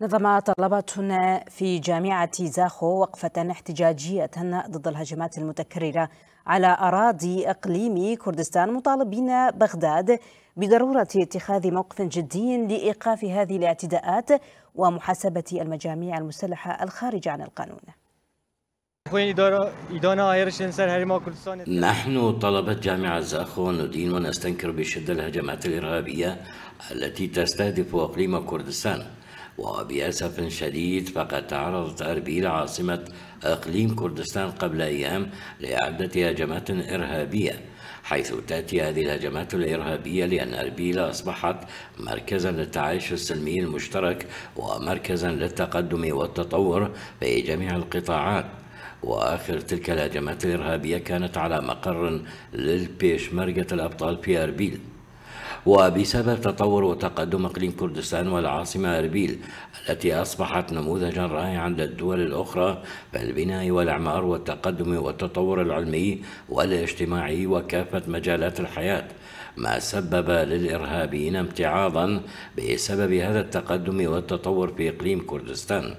نظم طلبة في جامعة زاخو وقفة احتجاجية ضد الهجمات المتكررة على أراضي إقليم كردستان مطالبين بغداد بضرورة اتخاذ موقف جدي لإيقاف هذه الاعتداءات ومحاسبة المجاميع المسلحة الخارجة عن القانون نحن طلبة جامعة زاخو ندين ونستنكر بشدة الهجمات الإرهابية التي تستهدف أقليم كردستان وبأسف شديد فقد تعرضت أربيل عاصمة إقليم كردستان قبل أيام لعدة هجمات إرهابية حيث تأتي هذه الهجمات الإرهابية لأن أربيل أصبحت مركزا للتعايش السلمي المشترك ومركزا للتقدم والتطور في جميع القطاعات وآخر تلك الهجمات الإرهابية كانت على مقر للبيشمركة الأبطال في أربيل وبسبب تطور وتقدم اقليم كردستان والعاصمه اربيل التي اصبحت نموذجا رائعا للدول الاخرى في البناء والاعمار والتقدم والتطور العلمي والاجتماعي وكافه مجالات الحياه ما سبب للارهابيين امتعاضا بسبب هذا التقدم والتطور في اقليم كردستان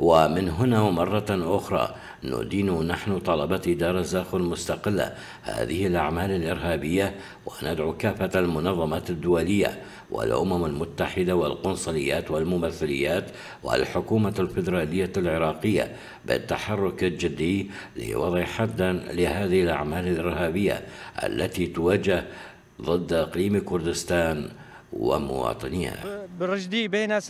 ومن هنا ومرة أخرى ندين نحن طلبة دار الزاخ المستقلة هذه الأعمال الإرهابية وندعو كافة المنظمات الدولية والأمم المتحدة والقنصليات والممثليات والحكومة الفيدرالية العراقية بالتحرك الجدي لوضع حدا لهذه الأعمال الإرهابية التي توجه ضد إقليم كردستان ومواطنيها بين